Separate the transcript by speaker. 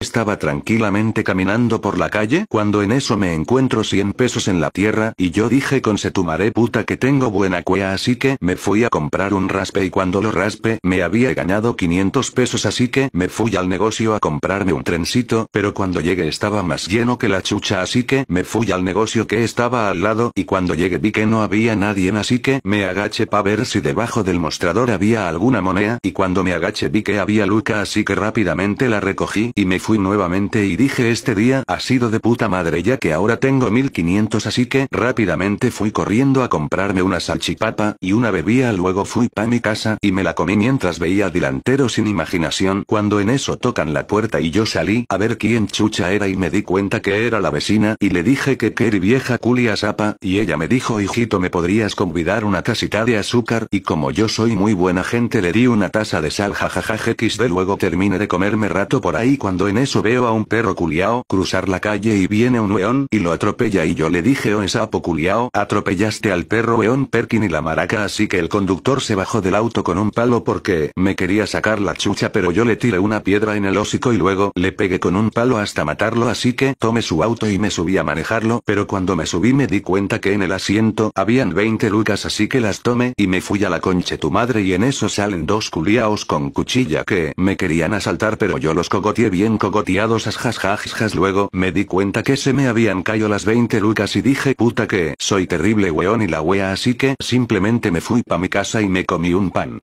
Speaker 1: Estaba tranquilamente caminando por la calle cuando en eso me encuentro 100 pesos en la tierra y yo dije con se puta que tengo buena cuea así que me fui a comprar un raspe y cuando lo raspe me había ganado 500 pesos así que me fui al negocio a comprarme un trencito pero cuando llegué estaba más lleno que la chucha así que me fui al negocio que estaba al lado y cuando llegué vi que no había nadie así que me agaché para ver si debajo del mostrador había alguna moneda y cuando me agaché vi que había luca así que rápidamente la recogí y me fui nuevamente y dije este día ha sido de puta madre ya que ahora tengo 1500 así que rápidamente fui corriendo a comprarme una salchipapa y una bebía luego fui pa mi casa y me la comí mientras veía delantero sin imaginación cuando en eso tocan la puerta y yo salí a ver quién chucha era y me di cuenta que era la vecina y le dije que quería vieja culia sapa y ella me dijo hijito me podrías convidar una casita de azúcar y como yo soy muy buena gente le di una taza de sal jajaja de luego terminé de comerme rato por ahí cuando en en eso veo a un perro culiao cruzar la calle y viene un weón y lo atropella y yo le dije oh sapo culiao atropellaste al perro weón Perkin y la maraca así que el conductor se bajó del auto con un palo porque me quería sacar la chucha pero yo le tiré una piedra en el hocico y luego le pegué con un palo hasta matarlo así que tomé su auto y me subí a manejarlo pero cuando me subí me di cuenta que en el asiento habían 20 lucas así que las tomé y me fui a la conche tu madre y en eso salen dos culiaos con cuchilla que me querían asaltar pero yo los cogoteé bien goteados jas luego me di cuenta que se me habían caído las 20 lucas y dije puta que soy terrible weón y la wea así que simplemente me fui pa mi casa y me comí un pan.